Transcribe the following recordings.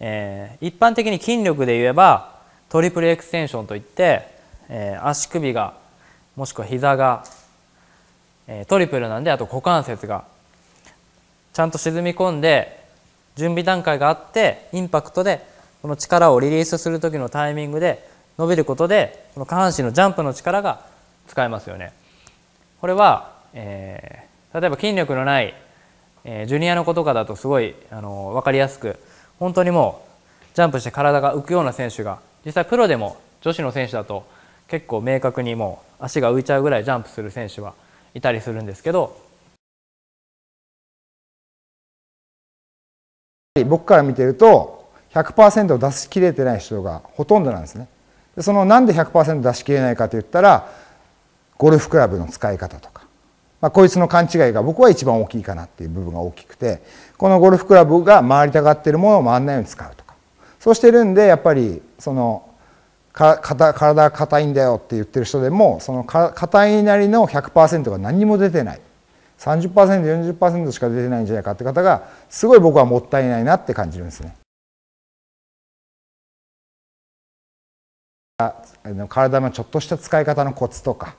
えー、一般的に筋力で言えばトリプルエクステンションといって、えー、足首がもしくは膝が、えー、トリプルなんであと股関節がちゃんと沈み込んで準備段階があってインパクトでこの力をリリースする時のタイミングで伸びることでこの下半身のジャンプの力が使えますよね。これは、えー、例えば筋力のない、えー、ジュニアの子とかだとすごいあの分かりやすく本当にもうジャンプして体が浮くような選手が実際プロでも女子の選手だと結構明確にもう足が浮いちゃうぐらいジャンプする選手はいたりするんですけど僕から見てると100%を出し切れてない人がほとんどなんですね。そのなんで100%出し切れないかといったらゴルフクラブの使い方とかまあ、こいつの勘違いが僕は一番大きいかなっていう部分が大きくてこのゴルフクラブが回りたがっているものを回らないように使うとかそうしてるんでやっぱりそのか体が硬いんだよって言ってる人でもその硬いなりの100%が何にも出てない 30%40% しか出てないんじゃないかって方がすごい僕はもったいないなって感じるんですね。体のちょっとした使い方のコツとか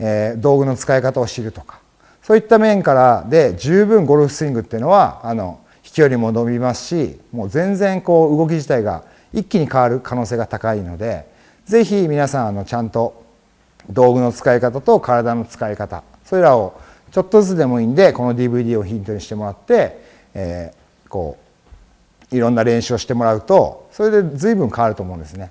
え道具の使い方を知るとかそういった面からで十分ゴルフスイングっていうのはあの飛距離も伸びますしもう全然こう動き自体が一気に変わる可能性が高いので是非皆さんあのちゃんと道具の使い方と体の使い方それらをちょっとずつでもいいんでこの DVD をヒントにしてもらって、えー、こういろんな練習をしてもらうとそれで随分変わると思うんですね。